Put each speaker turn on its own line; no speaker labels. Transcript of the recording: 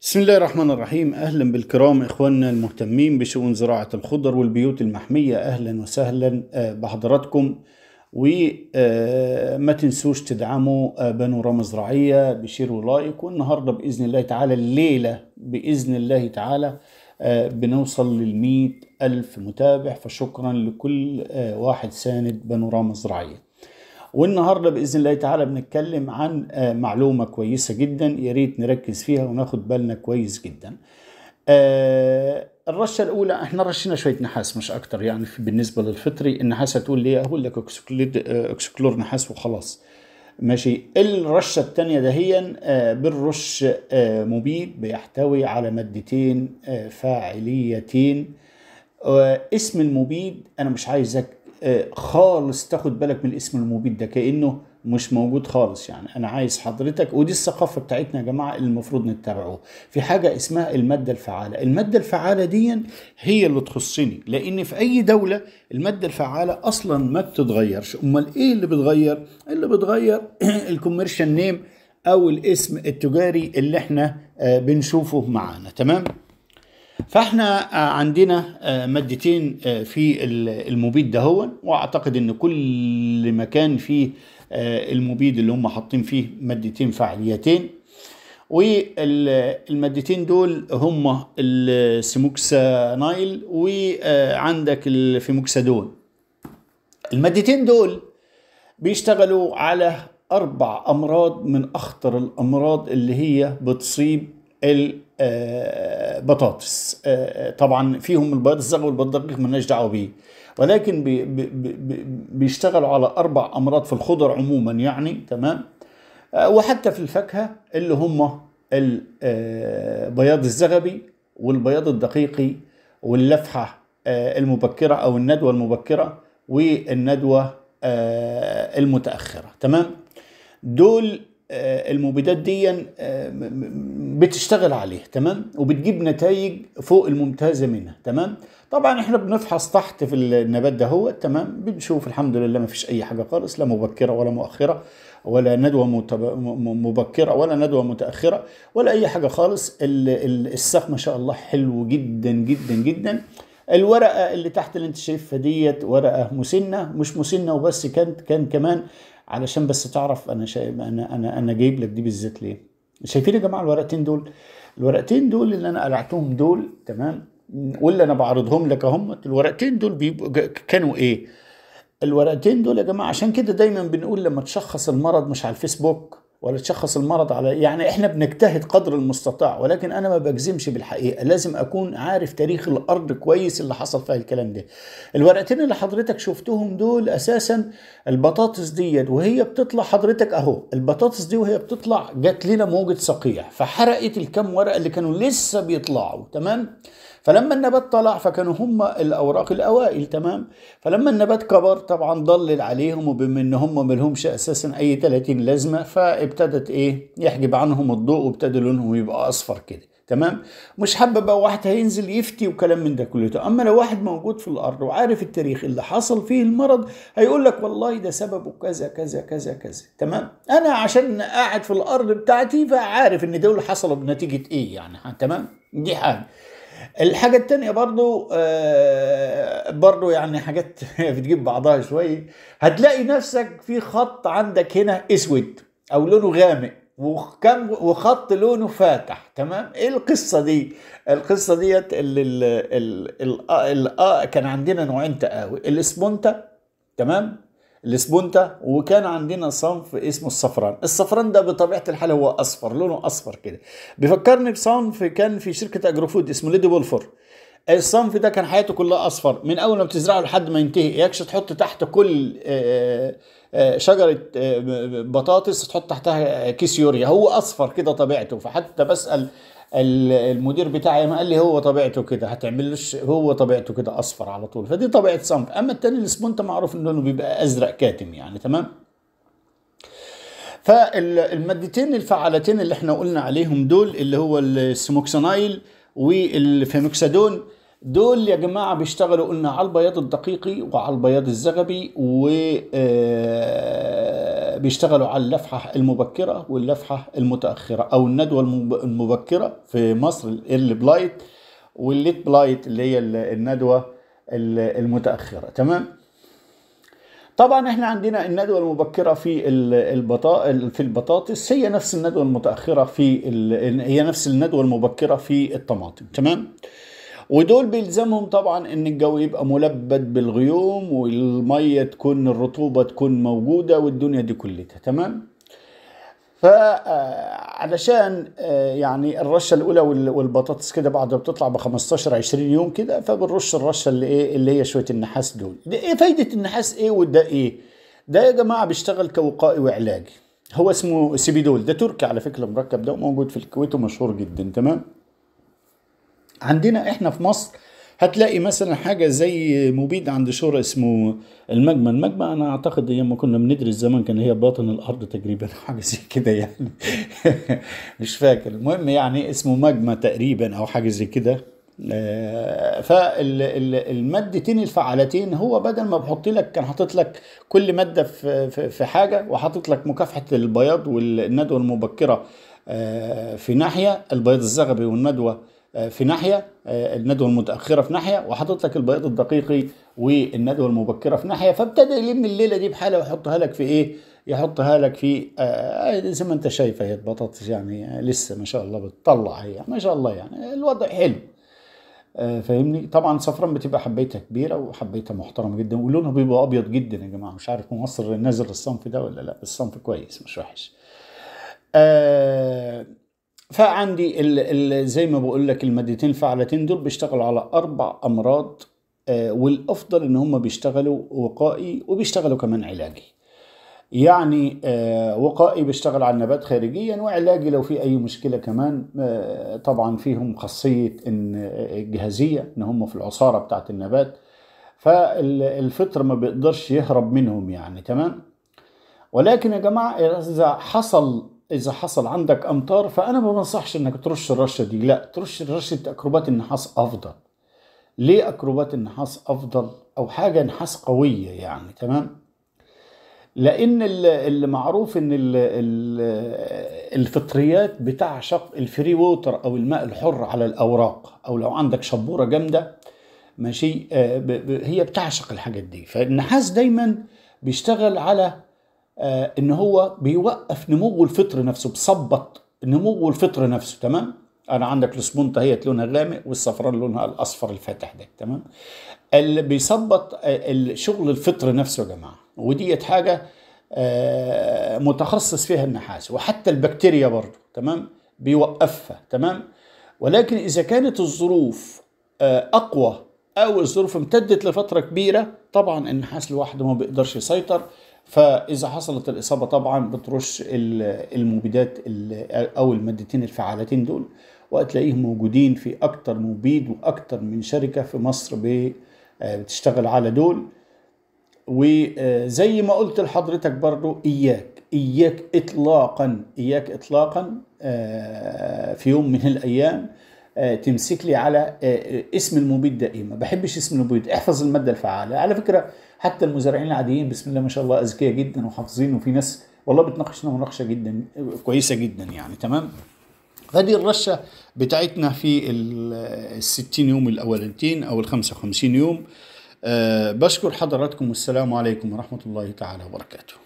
بسم الله الرحمن الرحيم أهلا بالكرام إخواننا المهتمين بشؤون زراعة الخضر والبيوت المحمية أهلا وسهلا آه، بحضراتكم وما تنسوش تدعموا آه، بانوراما زراعية بشير ولايك والنهاردة بإذن الله تعالى الليلة بإذن الله تعالى آه، بنوصل للمئة ألف متابع فشكرا لكل واحد ساند بانوراما زراعية والنهارده باذن الله تعالى بنتكلم عن آه، معلومه كويسه جدا يا ريت نركز فيها وناخد بالنا كويس جدا. آه، الرشه الاولى احنا رشينا شويه نحاس مش اكتر يعني بالنسبه للفطري النحاس هتقول ليه اقول لك آه، اكسكلور نحاس وخلاص. ماشي الرشه الثانيه دهيا بالرش مبيد بيحتوي على مادتين فاعليتين اسم المبيد انا مش عايزك خالص تاخد بالك من الاسم المبيد ده كانه مش موجود خالص يعني انا عايز حضرتك ودي الثقافه بتاعتنا يا جماعه اللي المفروض نتبعوها في حاجه اسمها الماده الفعاله الماده الفعاله دي هي اللي تخصني لان في اي دوله الماده الفعاله اصلا ما بتتغيرش امال ايه اللي بتغير اللي بتغير الكوميرشال نيم او الاسم التجاري اللي احنا آه، بنشوفه معانا تمام فاحنا آه، عندنا آه، مادتين آه، في المبيد ده هو واعتقد ان كل مكان فيه المبيد اللي هم حاطين فيه مادتين فعاليتين والمادتين دول هم نايل وعندك الفيموكسادون المادتين دول بيشتغلوا على اربع امراض من اخطر الامراض اللي هي بتصيب آه، بطاطس آه، آه، طبعا فيهم البيض الزغ والبيض الدقيق مالناش دعوه بيه ولكن بي بي بيشتغلوا على اربع امراض في الخضر عموما يعني تمام وحتى في الفاكهه اللي هم البياض الزغبي والبياض الدقيقي واللفحه المبكره او الندوه المبكره والندوه المتاخره تمام دول آه، المبيدات دي آه، بتشتغل عليه تمام وبتجيب نتائج فوق الممتازه منها تمام طبعا احنا بنفحص تحت في النبات ده هو تمام بنشوف الحمد لله ما فيش اي حاجه خالص لا مبكره ولا مؤخره ولا ندوه مبكره ولا ندوه متاخره ولا اي حاجه خالص الساق ما شاء الله حلو جدا جدا جدا الورقه اللي تحت اللي انت شايفها ديت ورقه مسنه مش مسنه وبس كانت كان كمان علشان بس تعرف انا شايف انا انا انا جايب لك دي بالذات ليه شايفين يا جماعه الورقتين دول الورقتين دول اللي انا قلعتهم دول تمام واللي انا بعرضهم لك هم الورقتين دول بيبقوا كانوا ايه الورقتين دول يا جماعه عشان كده دايما بنقول لما تشخص المرض مش على الفيسبوك ولا تشخص المرض على يعني احنا بنجتهد قدر المستطاع ولكن انا ما بجزمش بالحقيقه لازم اكون عارف تاريخ الارض كويس اللي حصل فيها الكلام ده الورقتين اللي حضرتك شفتهم دول اساسا البطاطس ديت وهي بتطلع حضرتك اهو البطاطس دي وهي بتطلع جات لنا موجه صقيع فحرقت الكم ورقه اللي كانوا لسه بيطلعوا تمام فلما النبات طلع فكانوا هم الاوراق الاوائل تمام فلما النبات كبر طبعا ضلل عليهم وبما ان هم ما لهمش اساسا اي 30 لازمه فابتدت ايه يحجب عنهم الضوء وابتدى لونهم يبقى اصفر كده تمام مش حابه بقى واحد هينزل يفتي وكلام من ده كله اما لو واحد موجود في الارض وعارف التاريخ اللي حصل فيه المرض هيقول لك والله ده سببه كذا كذا كذا كذا تمام انا عشان قاعد في الارض بتاعتي فعارف ان دول حصلوا بنتيجه ايه يعني تمام دي حاجه الحاجة التانية برضو آه، برضو يعني حاجات بتجيب بعضها شوية هتلاقي نفسك في خط عندك هنا اسود او لونه غامق وكم وخط لونه فاتح تمام ايه القصه دي القصه ديت اللي الـ الـ الـ آه، الـ آه، كان عندنا نوعين تقاوي الاسبونتا تمام الاسبونتا وكان عندنا صنف اسمه الصفران الصفران ده بطبيعه الحال هو اصفر لونه اصفر كده بيفكرني بصنف كان في شركه اجروفود اسمه ليدي بولفور الصنف ده كان حياته كلها اصفر من اول ما بتزرعه لحد ما ينتهي ياكش تحط تحت كل آه، آه، آه، شجره بطاطس تحط تحتها كيس يوريا هو اصفر كده طبيعته فحتى بسال المدير بتاعي ما قال لي هو طبيعته كده هتعملش هو طبيعته كده اصفر على طول فدي طبيعه صنف اما التاني السبونتا معروف انه بيبقى ازرق كاتم يعني تمام فالمادتين الفعالتين اللي احنا قلنا عليهم دول اللي هو السموكسانايل والفينوكسادون دول يا جماعة بيشتغلوا قلنا على البياض الدقيقي وعلى البياض الزغبي و آه، بيشتغلوا على اللفحة المبكرة واللفحة المتأخرة أو الندوة المبكرة في مصر الايرلي بلايت والليت بلايت اللي هي الندوة المتأخرة تمام طبعا احنا عندنا الندوة المبكرة في البطا... في البطاطس هي نفس الندوة المتأخرة في ال... هي نفس الندوة المبكرة في الطماطم تمام ودول بيلزمهم طبعا ان الجو يبقى ملبد بالغيوم والميه تكون الرطوبه تكون موجوده والدنيا دي كلها تمام فعلشان آه، آه، يعني الرشه الاولى والبطاطس كده بعد ما بتطلع ب 15 20 يوم كده فبنرش الرشه اللي ايه اللي هي شويه النحاس دول ده ايه فايده النحاس ايه وده ايه ده يا جماعه بيشتغل كوقائي وعلاجي هو اسمه سيبيدول ده تركي على فكره مركب ده وموجود في الكويت ومشهور جدا تمام عندنا احنا في مصر هتلاقي مثلا حاجة زي مبيد عند شورى اسمه المجمع المجمع أنا أعتقد أيام ما كنا بندرس زمان كان هي باطن الأرض تقريبا حاجة زي كده يعني مش فاكر المهم يعني اسمه مجمع تقريبا أو حاجة زي كده آه، فالمادتين الفعالتين هو بدل ما بحط لك كان حاطط لك كل ماده في حاجه وحاطط لك مكافحه البياض والندوه المبكره آه، في ناحيه البياض الزغبي والندوه في ناحيه آه، الندوه المتاخره في ناحيه وحاطط لك البياض الدقيقي والندوه المبكره في ناحيه فابتدى يلم الليله دي بحاله ويحطها لك في ايه؟ يحطها لك في آه, آه، زي ما انت شايفه هي البطاطس يعني آه، لسه ما شاء الله بتطلع هي ما شاء الله يعني الوضع حلو آه فاهمني طبعا صفرا بتبقى حبيتها كبيره وحبيتها محترمه جدا ولونها بيبقى ابيض جدا يا جماعه مش عارف مصر نازل الصنف ده ولا لا الصنف كويس مش وحش آه فعندي الـ الـ زي ما بقول لك المادتين الفعالتين دول بيشتغلوا على اربع امراض آه، والافضل ان هم بيشتغلوا وقائي وبيشتغلوا كمان علاجي يعني آه، وقائي بيشتغل على النبات خارجيا وعلاجي لو في اي مشكله كمان آه، طبعا فيهم خاصيه ان الجهازيه ان هم في العصاره بتاعه النبات فالفطر ما بيقدرش يهرب منهم يعني تمام ولكن يا جماعه اذا حصل اذا حصل عندك امطار فانا ما بنصحش انك ترش الرشه دي لا ترش رشه اكروبات النحاس افضل ليه اكروبات النحاس افضل او حاجه نحاس قويه يعني تمام لان اللي معروف ان ال ال الفطريات بتعشق الفري ووتر او الماء الحر على الاوراق او لو عندك شبوره جامده ماشي آه، هي بتعشق الحاجات دي فالنحاس دايما بيشتغل على آه، ان هو بيوقف نمو الفطر نفسه بيثبط نمو الفطر نفسه تمام انا عندك السبونطه هي لونها الغامق والصفران لونها الاصفر الفاتح ده تمام اللي بيثبط آه، شغل الفطر نفسه يا جماعه وديت حاجه آه، متخصص فيها النحاس وحتى البكتيريا برضه تمام بيوقفها تمام ولكن اذا كانت الظروف اقوى او الظروف امتدت لفتره كبيره طبعا النحاس لوحده ما بيقدرش يسيطر فاذا حصلت الاصابه طبعا بترش المبيدات او المادتين الفعالتين دول وهتلاقيهم موجودين في اكتر مبيد واكتر من شركه في مصر آه، بتشتغل على دول وزي ما قلت لحضرتك برضو اياك اياك اطلاقا اياك اطلاقا آه، في يوم من الايام آه، تمسك لي على آه، آه، اسم المبيد دائما ما بحبش اسم المبيد احفظ الماده الفعاله على فكره حتى المزارعين العاديين بسم الله ما شاء الله اذكياء جدا وحافظين وفي ناس والله بتناقشنا مناقشه جدا كويسه جدا يعني تمام فدي الرشه بتاعتنا في الستين 60 يوم الأولانتين او الخمسة 55 يوم أه بشكر حضراتكم والسلام عليكم ورحمه الله تعالى وبركاته